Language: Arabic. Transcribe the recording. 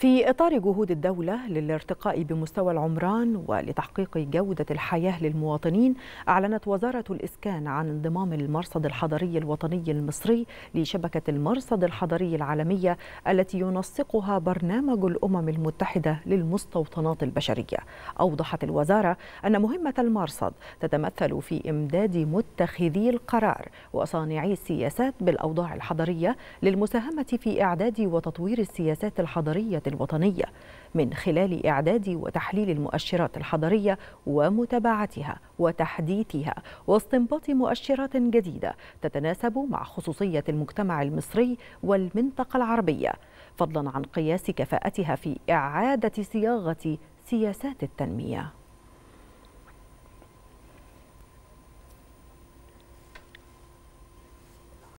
في إطار جهود الدولة للارتقاء بمستوى العمران ولتحقيق جودة الحياة للمواطنين أعلنت وزارة الإسكان عن انضمام المرصد الحضري الوطني المصري لشبكة المرصد الحضري العالمية التي ينسقها برنامج الأمم المتحدة للمستوطنات البشرية أوضحت الوزارة أن مهمة المرصد تتمثل في إمداد متخذي القرار وصانعي السياسات بالأوضاع الحضرية للمساهمة في إعداد وتطوير السياسات الحضرية الوطنية من خلال إعداد وتحليل المؤشرات الحضرية ومتابعتها وتحديثها واستنباط مؤشرات جديدة تتناسب مع خصوصية المجتمع المصري والمنطقة العربية فضلا عن قياس كفاءتها في إعادة صياغة سياسات التنمية